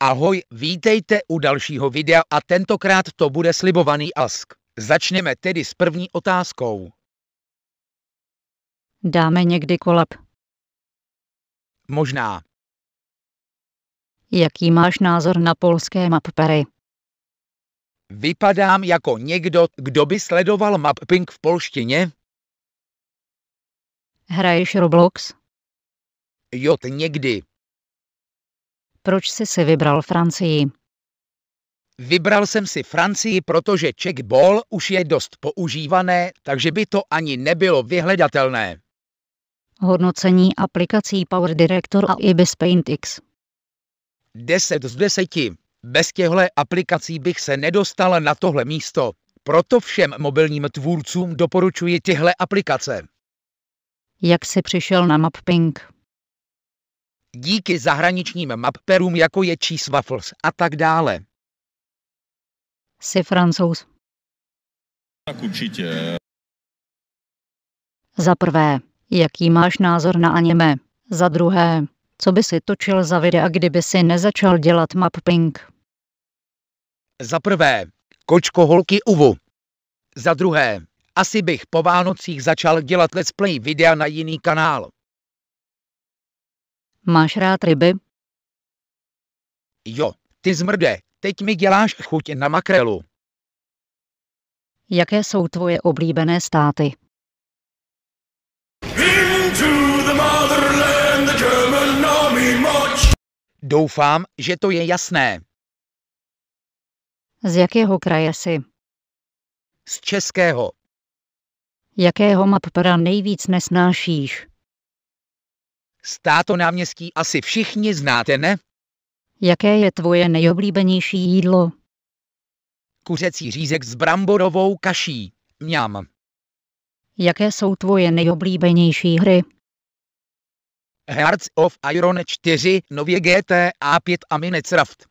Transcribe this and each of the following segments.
Ahoj, vítejte u dalšího videa a tentokrát to bude slibovaný ask. Začněme tedy s první otázkou. Dáme někdy kolab. Možná. Jaký máš názor na polské mappery? Vypadám jako někdo, kdo by sledoval mapping v polštině? Hraješ Roblox? Jot někdy. Proč jsi si vybral Francii? Vybral jsem si Francii, protože Czech Ball už je dost používané, takže by to ani nebylo vyhledatelné. Hodnocení aplikací Power Director a Ibis X 10 z 10. Bez těchto aplikací bych se nedostal na tohle místo. Proto všem mobilním tvůrcům doporučuji tyhle aplikace. Jak jsi přišel na Mapping? díky zahraničním mapperům jako je Cheese Waffles a tak dále. Jsi francouz. Tak určitě. Za prvé, jaký máš názor na anime? Za druhé, co by si točil za videa, kdyby si nezačal dělat mapping? Za prvé, kočko holky uvu. Za druhé, asi bych po Vánocích začal dělat let's play videa na jiný kanál. Máš rád ryby? Jo, ty zmrde, teď mi děláš chuť na makrelu. Jaké jsou tvoje oblíbené státy? Doufám, že to je jasné. Z jakého kraje jsi? Z českého. Jakého mappera nejvíc nesnášíš? Státo náměstí asi všichni znáte, ne? Jaké je tvoje nejoblíbenější jídlo? Kuřecí řízek s bramborovou kaší. Mňam. Jaké jsou tvoje nejoblíbenější hry? Hearts of Iron 4, nově GTA 5 a Minecraft.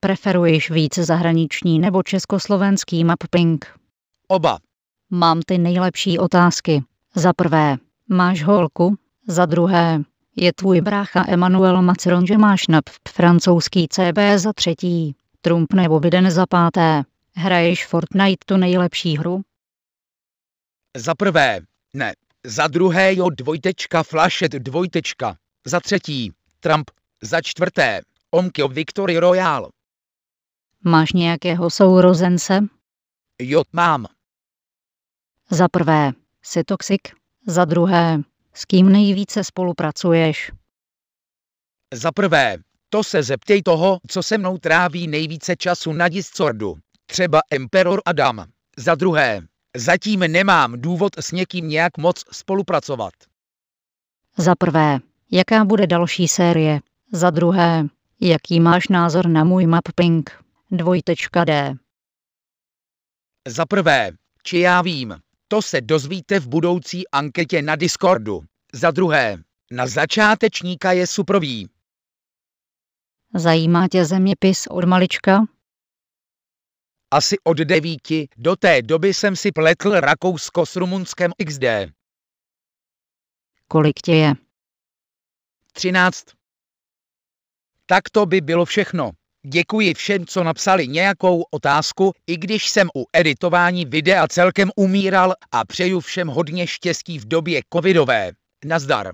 Preferuješ víc zahraniční nebo československý mapping? Oba. Mám ty nejlepší otázky. Za prvé, máš holku? Za druhé, je tvůj brácha Emmanuel Macron, že máš na francouzský CB za třetí, Trump nebo Biden za páté. Hraješ Fortnite tu nejlepší hru? Za prvé, ne. Za druhé, jo, dvojtečka, flashet, dvojtečka. Za třetí, Trump. Za čtvrté, Omkio Victory Royal. Máš nějakého sourozence? Jo, mám. Za prvé, jsi toxik? Za druhé, s kým nejvíce spolupracuješ? Za prvé, to se zeptej toho, co se mnou tráví nejvíce času na Discordu. Třeba Emperor Adam. Za druhé, zatím nemám důvod s někým nějak moc spolupracovat. Za prvé, jaká bude další série? Za druhé, jaký máš názor na můj mapping? Dvojtečka D. Za prvé, či já vím, to se dozvíte v budoucí anketě na Discordu. Za druhé, na začátečníka je suprový. Zajímá tě zeměpis od malička? Asi od devíti, do té doby jsem si pletl Rakousko s Rumunskem XD. Kolik tě je? Třináct. Tak to by bylo všechno. Děkuji všem, co napsali nějakou otázku, i když jsem u editování videa celkem umíral a přeju všem hodně štěstí v době covidové. Nazdar.